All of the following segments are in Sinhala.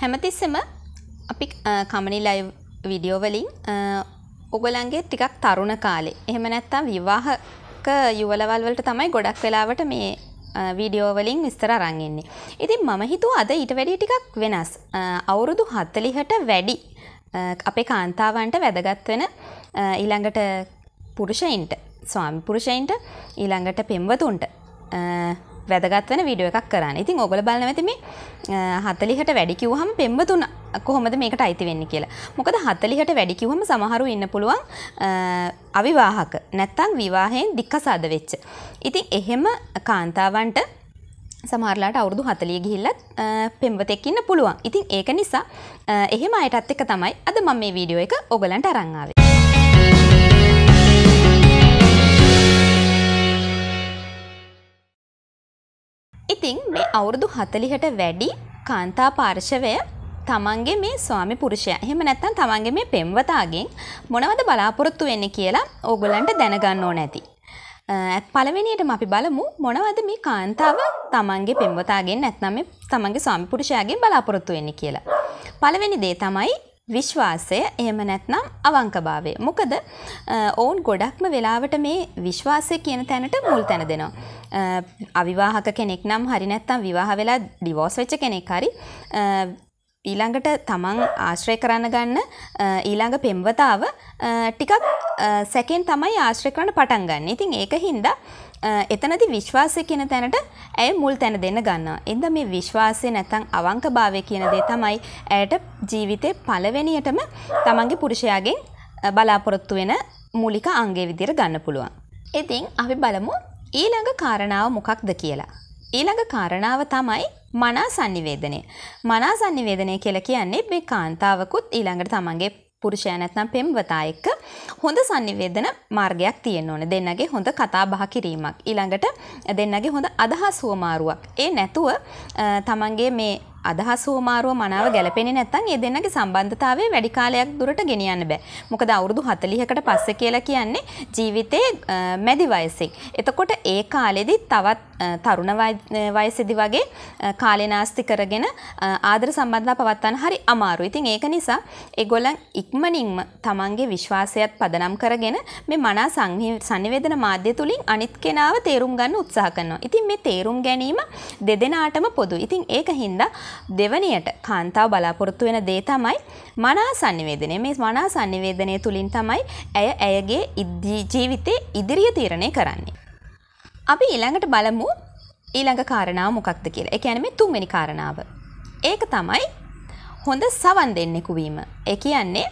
හැමතිස්සම අපි කමනි ලයි විඩියෝ වලින් ඔගලන්ගේ ටිකක් තරුණ කාලේ එහෙම නැත්තම් විවාහක යුවලවල් වලට තමයි ගොඩක් වෙලාවට මේ වීඩියෝ වලින් විස්තර අරන් ඉන්නේ. ඉතින් මම හිතුවා අද ඊට වැඩිය ටිකක් වෙනස්. අවුරුදු 40ට වැඩි අපේ කාන්තාවන්ට වැදගත් වෙන ඊළඟට පුරුෂයින්ට ස්වාමි පුරුෂයින්ට ඊළඟට පෙම්වතුන්ට වැදගත් වෙන වීඩියෝ එකක් කරන්න. ඉතින් ඔයගොල්ලෝ බලන්න ඇති මේ 40ට වැඩි කිව්වහම පෙම්බතුණ කොහොමද මේකට අයිති වෙන්නේ කියලා. මොකද 40ට වැඩි කිව්වම සමහරු ඉන්න පුළුවන් අවිවාහක නැත්තම් විවාහයෙන් දික්කසාද වෙච්ච. ඉතින් එහෙම කාන්තාවන්ට සමහරලාට අවුරුදු 40 ගිහිල්ලත් පෙම්වතෙක් ඉන්න පුළුවන්. ඉතින් ඒක නිසා එහෙම අයටත් එක තමයි අද මම මේ වීඩියෝ එක ඔයගලන්ට අරන් ආවේ. ඉතිං මේ අවුරුදු හතලිහට වැඩි කාන්තා පාර්ශවය තමන්ගේ මේ ස්වාමි පුරුෂය එහෙම නැත්තම් තමන්ගේ මේ පෙම්වතාගෙන් මොනවද බලාපොරොත්තු වෙන්නේ කියලා ඕගොල්ලන්ට දැනගන්න ඕන ඇති. පළවෙනියටම අපි බලමු මොනවද මේ කාන්තාව තමන්ගේ පෙම්වතාගෙන් නැත්නම් මේ තමන්ගේ ස්වාමි පුරුෂයාගෙන් බලාපොරොත්තු වෙන්නේ කියලා. පළවෙනි දේ තමයි විශ්වාසය එහෙම නැත්නම් අවංකභාවය. මොකද ඔවුන් ගොඩක්ම වෙලාවට මේ විශ්වාසය කියන තැනට මුල් තැන දෙනවා. අවිවාහක කෙනෙක් නම් හරි නැත්නම් විවාහ වෙලා ඩිවෝස් වෙච්ච කෙනෙක් හරි ඊළඟට තමන් ආශ්‍රය කරන්න ගන්න ඊළඟ පෙම්වතාව ටිකක් සැකෙන් තමයි ආශ්‍රය කරන්න පටන් ගන්න. ඉතින් ඒක හින්දා එතනදි විශ්වාසය කියන තැනට ඇය මුල් තැන දෙන්න ගන්නවා. එඳ මේ විශ්වාසය නැතන් අවංකභාවය කියන දේ තමයි ඇයට ජීවිතය පලවෙනියටම තමන්ගේ පුරුෂයාගෙන් බලාපොරොත්තු වෙන මූලික අංගේ විදිර ගන්න පුළුවන්. ඉතින් අපි බලමු ඊළඟ කාරණාව මොකක්ද කියලා. ඊළඟ කාරණාව තමයි මනා සංනිවේදනය. මනා සංනිවේදනය කියලා කියන්නේ මේ කාන්තාවකුත් ඊළඟට තමන්ගේ පුරුෂය නැත්නම් පෙම්වතා එක්ක හොඳ sannivedana මාර්ගයක් තියෙන්න ඕනේ. දෙන්නගේ හොඳ කතා බහ කිරීමක්. ඊළඟට දෙන්නගේ හොඳ අදහස් හුවමාරුවක්. ඒ නැතුව තමන්ගේ මේ අදහස් හුවමාරුව මනාව ගැලපෙන්නේ නැත්නම් ඒ දෙන්නගේ සම්බන්ධතාවය වැඩි කාලයක් දුරට ගෙනියන්න බෑ. මොකද අවුරුදු 40කට පස්සේ කියලා කියන්නේ ජීවිතයේ මැදි වයසෙන්. එතකොට ඒ කාලෙදි තවත් තරුණ වයසෙදි වගේ කාලේනාස්ති කරගෙන ආදර සම්බන්ධතා පවත්වන්න හරි අමාරුයි. ඉතින් ඒක නිසා ඒගොල්ලන් ඉක්මනින්ම තමන්ගේ විශ්වාසයත් පදනම් කරගෙන මේ මනා සංනිවේදන මාධ්‍ය තුලින් අනිත් කෙනාව තේරුම් ගන්න උත්සාහ කරනවා. ඉතින් මේ තේරුම් ගැනීම දෙදෙනාටම පොදුයි. ඉතින් ඒක හින්දා දෙවනියට කාන්තාව බලාපොරොත්තු වෙන දේ තමයි මනා sannivedanaya. මේ මනා sannivedanaya තුලින් තමයි ඇය ඇයගේ ජීවිතේ ඉදිරිය තීරණය කරන්නේ. අපි ඊළඟට බලමු ඊළඟ කාරණාව මොකක්ද කියලා. ඒ කියන්නේ මේ තුන්වෙනි කාරණාව. ඒක තමයි හොඳ සවන් දෙන්නෙකු වීම. ඒ කියන්නේ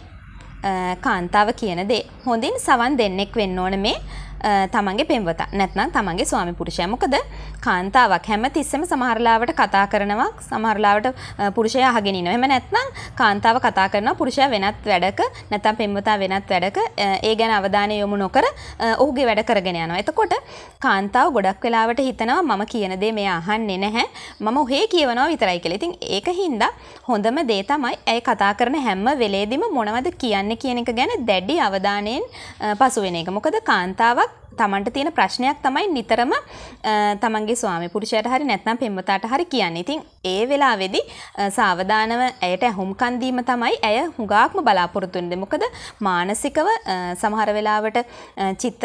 කාන්තාව කියන දේ හොඳින් සවන් දෙන්නෙක් වෙන්න ඕන මේ තමන්ගේ පෙන්වතා නැත්නම් තමන්ගේ ස්වාමි පුරුෂය මොකද කාන්තාවක් හැම තිස්සෙම සමහරලාවට කතා කරනවා සමහරලාවට පුරුෂය අහගෙන ඉනවා එහෙම නැත්නම් කාන්තාව කතා කරනවා පුරුෂයා වෙනත් වැඩක නැත්නම් පෙම්වතා වෙනත් වැඩක ඒ ගැන අවධානය යොමු නොකර ඔහුගේ වැඩ කරගෙන යනවා එතකොට කාන්තාව ගොඩක් වෙලාවට හිතනවා මම කියන දේ මෙයා අහන්නේ නැහැ මම ඔහේ කියවනවා විතරයි කියලා. ඉතින් ඒක හින්දා හොඳම දේ තමයි ඇයි කතා කරන හැම වෙලේදීම මොනවද කියන්නේ කියන එක ගැන දැඩි අවධානයෙන් පසු වෙන එක. මොකද කාන්තාවක් තමන්ට තියෙන ප්‍රශ්නයක් තමයි නිතරම තමන්ගේ ස්වාමි පුරුෂයට හරි නැත්නම් පෙම්වතාට හරි කියන්නේ. ඉතින් ඒ වෙලාවේදී සාවධානව ඇයට ඇහුම්කන් දීම තමයි ඇය හුඟාක්ම බලාපොරොත්තු වෙන්නේ. මොකද මානසිකව සමහර වෙලාවට චිත්ත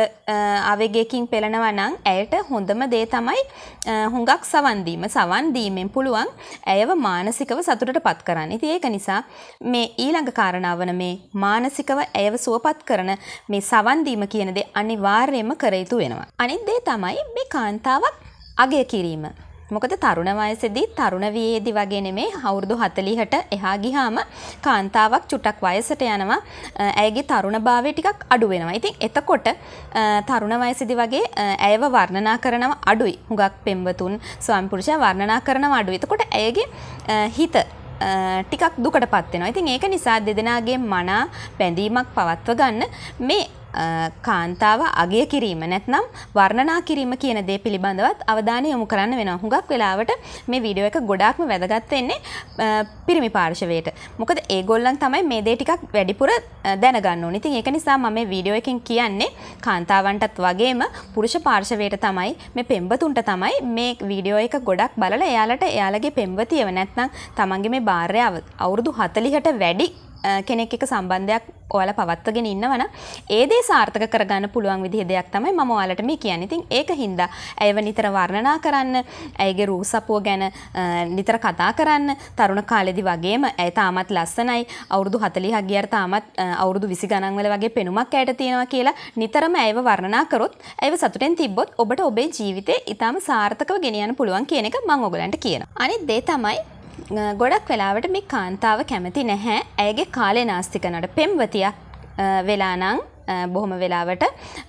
ආවේගයකින් පෙළෙනවා නම් ඇයට හොඳම දේ තමයි හුඟක් සවන් දීම. සවන් දීමෙන් පුළුවන් ඇයව මානසිකව සතුටටපත් කරන්න. ඉතින් ඒක නිසා මේ ඊළඟ කාරණාව වන මේ මානසිකව ඇයව සුවපත් කරන මේ සවන් දීම කියන දේ අනිවාර්යයෙන්ම කරයුතු වෙනවා. අනිත් දේ තමයි මේ කාන්තාවක් අගය කිරීම. මොකද තරුණ වයසදී තරුණ වයේදී වගේ නෙමේ අවුරුදු 40ට එහා ගියාම කාන්තාවක් චුටක් වයසට යනවා. ඇයගේ තරුණභාවය ටිකක් අඩු වෙනවා. ඉතින් එතකොට තරුණ වයසදී වගේ ඇයව වර්ණනා කරනව අඩුයි. හුඟක් පෙම්වතුන් ස්වාමි පුරුෂයා වර්ණනා කරනව අඩුයි. එතකොට ඇයගේ හිත ටිකක් දුකට පත්වෙනවා. ඉතින් ඒක නිසා දෙදෙනාගේ මනා බැඳීමක් පවත්ව ගන්න මේ කාන්තාව අගය කිරීම නැත්නම් වර්ණනා කිරීම කියන දේ පිළිබඳවත් අවධානය යොමු කරන්න වෙනවා. හුඟක් වෙලාවට මේ වීඩියෝ එක ගොඩාක්ම වැදගත් වෙන්නේ පිරිමි පාර්ශවයට. මොකද ඒගොල්ලන් තමයි මේ දේ ටිකක් වැඩිපුර දැනගන්න ඕනේ. ඉතින් ඒක නිසා මම මේ වීඩියෝ එකෙන් කියන්නේ කාන්තාවන්ටත් වගේම පුරුෂ පාර්ශවයට තමයි මේ පෙම්වතුන්ට තමයි මේ වීඩියෝ එක ගොඩක් බලලා එයාලට එයාලගේ පෙම්වතියව නැත්නම් තමන්ගේ මේ භාර්යාව අවුරුදු 40ට වැඩි කෙනෙක් එක සම්බන්ධයක් ඔයාල පවත්වගෙන ඉන්නවන ඒදේ සාර්ථක කරගන්න පුළුවන් විදිහ දෙයක් තමයි මම ඔයාලට මේ කියන්නේ. ඉතින් ඒක හින්දා ඇයව නිතර වර්ණනා කරන්න, ඇයගේ රූප සපුව ගැන නිතර කතා කරන්න, තරුණ කාලෙදි වගේම ඇය තාමත් ලස්සනයි, අවුරුදු 40 ගියාට තාමත් අවුරුදු 20 ගණන් වල වගේ පෙනුමක් ඇයට තියෙනවා කියලා නිතරම ඇයව වර්ණනා කරොත්, ඇයව සතුටෙන් තිබ්බොත් ඔබට ඔබේ ජීවිතේ ඊටාම සාර්ථකව ගෙනියන්න පුළුවන් කියන එක මම ඔයගලන්ට කියනවා. අනිත් දේ තමයි ගොඩක් වෙලාවට මේ කාන්තාව කැමති නැහැ ඇයගේ කාලේ නාස්තිකනට පෙම්වතියක් වෙලානං බොහොම වෙලාවට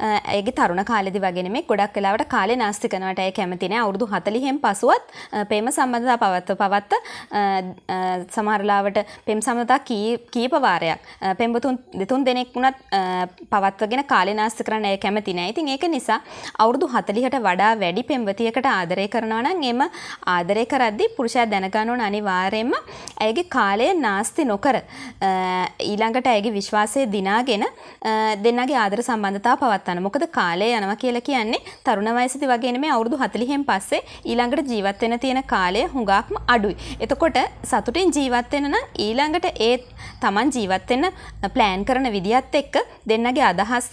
ඇගේ තරුණ කාලෙදි වගෙන මේ ගොඩක් වෙලාවට කාලේ නාස්ති කනවට ඇය කැමතිනෑ අවුරුදු හතලිහෙන් පසුවත් පේම සම්බඳතා පවත්ව පවත්ත සමහරලාවට පෙම් සමතා කීපවාරයක් පෙම්බතුන් දෙතුන් දෙනෙක් වුණත් පවත්වගෙන කාලනාස්ත කරන ඇය කැමති නෑ ඉතින් ඒක නිසා අවුරුදු හතලිහට වඩා වැඩි පෙම්වතියකට ආදරය කරනවනම් එම ආදරය කරද්දි පුරුෂයා දැනගනුන් අනිවාර්යෙන්ම ඇයගේ කාලය නාස්ති නොකර ඊළඟට ඇගේ විශ්වාසය දිනාගෙන දෙන දෙන්නගේ ආදර සම්බන්ධතා පවත්වන්න. මොකද කාලය යනවා කියලා කියන්නේ තරුණ වයසදී වගේ නෙමෙයි අවුරුදු 40න් පස්සේ ඊළඟට ජීවත් වෙන්න තියෙන කාලය හුඟක්ම අඩුයි. එතකොට සතුටින් ජීවත් වෙන්න නම් ඊළඟට ඒ Taman ජීවත් වෙන්න plan කරන විදියත් එක්ක දෙන්නගේ අදහස්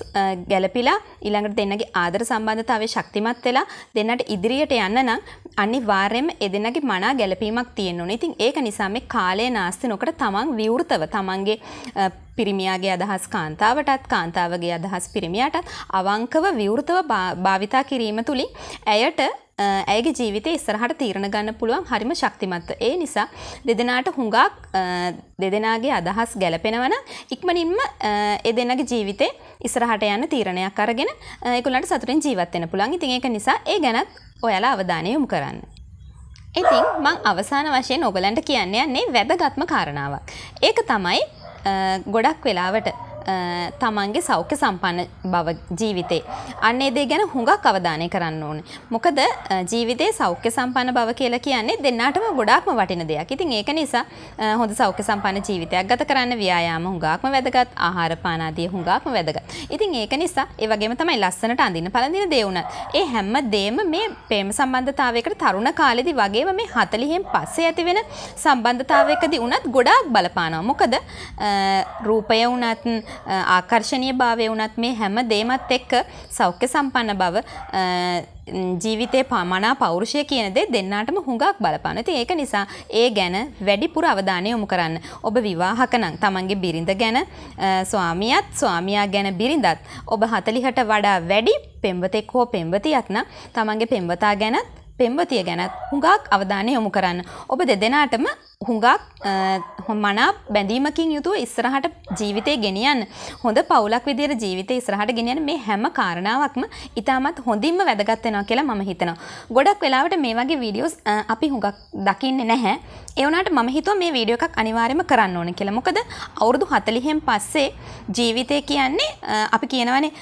ගැළපිලා ඊළඟට දෙන්නගේ ආදර සම්බන්ධතාවයේ ශක්තිමත් වෙලා දෙන්නට ඉදිරියට යන්න නම් අනිවාර්යයෙන්ම ඒ දෙන්නගේ මනා ගැළපීමක් තියෙන්න ඕනේ. ඉතින් ඒක නිසා මේ කාලය නාස්ති නොකර Taman විවෘතව Tamanගේ පිරිමියාගේ අදහස් කාන්තාවටත් කාන්තාවගේ අදහස් පිරිමියටත් අවංකව විවෘතව භාවිතා කිරීම තුළින් ඇයට ඇගේ ජීවිත ඉස්සරහට තීරණ ගන්න පුළුවන් හරිම ශක්තිමත්ව. ඒ නිසා දෙදෙනාට හුඟක් දෙදෙනගේ අදහස් ගැලපෙනවන ඉක්මනින්ම එදෙනගේ ජීවිතේ ඉස්සරහට යන්න තීරණයක් අරගෙන එකුලට සතුරින් ජීවත්වෙන පුළන් ඉතින් ඒක නිසා ඒ ගැනත් ඔයාලා අවධානය යොමු කරන්න. ඉතින් මං අවසාන වශයෙන් ඔගලන්ට කියන්න යන්නේ වැදගත්ම කාරණාවක්. ඒක තමයි ගොඩක් වෙලාවට තමන්ගේ සෞඛ්‍ය සම්පන්න බව ජීවිතේ. අන්න ඒ දේ ගැන හුඟක් අවධානය කරන්න ඕනේ. මොකද ජීවිතේ සෞඛ්‍ය සම්පන්න බව කියලා කියන්නේ දෙන්නාටම ගොඩාක්ම වටින දෙයක්. ඉතින් ඒක නිසා හොඳ සෞඛ්‍ය සම්පන්න ජීවිතයක් ගත කරන්න ව්‍යායාම හුඟක්ම වැදගත්, ආහාර පාන ආදී හුඟක්ම වැදගත්. ඉතින් ඒක නිසා ඒ වගේම තමයි ලස්සනට අඳින්න පළඳින දේ උනත් ඒ හැම දෙයක්ම මේ ප්‍රේම සම්බන්ධතාවයකට තරුණ කාලෙදි වගේම මේ 40න් පස්සේ ඇති වෙන සම්බන්ධතාවයකදී උනත් ගොඩාක් බලපානවා. මොකද රූපය උනත් ආකර්ශණය භාවය වනත් මේ හැම දේමත් එක්ක සෞඛ්‍ය සම්පන්න බව ජීවිතේ පමණා පෞරුෂය කියන දේ දෙන්නාටම හුඟක් බලපාන. ඉතින් ඒක නිසා ඒ ගැන වැඩිපුර අවධානය යොමු කරන්න. ඔබ විවාහක නම් තමන්ගේ බිරිඳ ගැන ස්වාමියාත් ස්වාමියා ගැන බිරිඳත් ඔබ 40ට වඩා වැඩි පෙම්වතෙක් හෝ පෙම්වතියක් නම් තමන්ගේ පෙම්වතා ගැනත් පෙම්වතිය ගැනත් හුඟක් අවධානය යොමු කරන්න. ඔබ දෙදෙනාටම හුඟක් මනා බැඳීමකින් යුතුව ඉස්සරහට ජීවිතය ගෙනියන්න. හොඳ පවුලක් විදිහට ජීවිතය ඉස්සරහට ගෙනියන්න මේ හැම කාරණාවක්ම ඉතාමත් හොඳින්ම වැදගත් වෙනවා කියලා මම හිතනවා. ගොඩක් වෙලාවට මේ වගේ වීඩියෝස් අපි හුඟක් දකින්නේ නැහැ. ඒ වුණාට මම හිතුවා මේ වීඩියෝ එකක් අනිවාර්යයෙන්ම කරන්න ඕන කියලා. මොකද අවුරුදු 40න් පස්සේ ජීවිතය කියන්නේ අපි කියනවනේ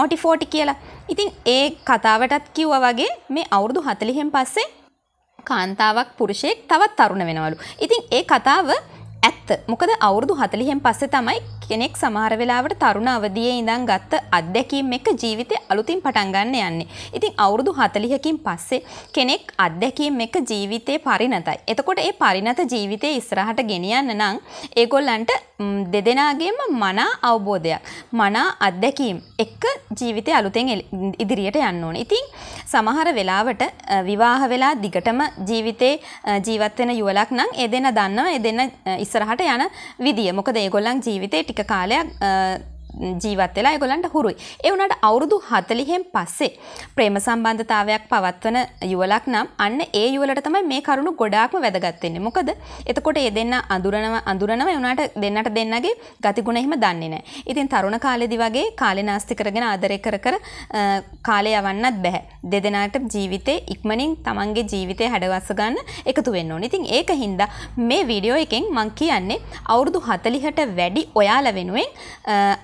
40 40 කියලා. ඉතින් ඒ කතාවටත් කිව්ව වගේ මේ අවුරුදු හතලිහෙන් පස්සේ කාන්තාවක් පුරුෂයෙක් තවත් තරුණ වෙනවලු. ඉතින් ඒ කතාව ඇත්ත මොකද අවුරුදු හතලිහෙන් පස්සේ තමයි කෙනෙක් සමහර වෙලාවට තරුණ අවදියේ ඉඳන් ගත්ත අත්දැකීම් එක ජීවිතේ අලුතින් පටන් ගන්න යන්නේ. ඉතින් අවුරුදු 40කින් පස්සේ කෙනෙක් අත්දැකීම් එක ජීවිතේ පරිණතයි. එතකොට ඒ පරිණත ජීවිතේ ඉස්සරහට ගෙනියන්න නම් ඒගොල්ලන්ට දෙදෙනාගේම මනා අවබෝධයක් මනා අත්දැකීම් එක්ක ජීවිතේ අලුතෙන් ඉදිරියට යන්න ඕනේ. ඉතින් සමහර වෙලාවට විවාහ වෙලා දිගටම ජීවිතේ ජීවත් වෙන යුවලක් නම් ඒ දෙන්න දන්නවා ඒ දෙන්න ඉස්සරහට යන විදිය. මොකද ඒගොල්ලන් ජීවිතේ ටික කාලයක් ජීවත් වෙලා ඒගොල්ලන්ට හුරුයි. ඒ වුණාට අවුරුදු 40න් පස්සේ ප්‍රේම සම්බන්ධතාවයක් පවත්වන යුවලක් නම් අන්න ඒ යුවලට තමයි මේ කරුණු ගොඩාක්ම වැදගත් වෙන්නේ. මොකද එතකොට ඒ දෙන්න අඳුරනව අඳුරනව ඒ වුණාට දෙන්නට දෙන්නගේ ගතිගුණ එහෙම දන්නේ නැහැ. ඉතින් තරුණ කාලෙදි වගේ කාලේ නාස්ති කරගෙන ආදරය කර කර කාලේ යවන්නත් බෑ. දෙදෙනාට ජීවිතේ ඉක්මනින් තමන්ගේ ජීවිතේ හැඩවස්ස ගන්න එකතු වෙන්න ඕනේ. ඉතින් ඒක හින්දා මේ වීඩියෝ එකෙන් මම කියන්නේ අවුරුදු 40ට වැඩි ඔයාලා වෙනුවෙන්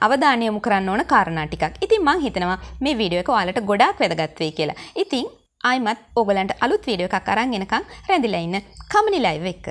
අව අවධානය යොමු කරන්න ඕන කාරණා ටිකක්. ඉතින් මම හිතනවා මේ වීඩියෝ එක ඔයාලට ගොඩාක් වැදගත් වෙයි කියලා. ඉතින් ආයිමත් ඔයගලන්ට අලුත් වීඩියෝ එකක් අරන් එනකන් රැඳිලා ඉන්න කමනි ලයිව් එක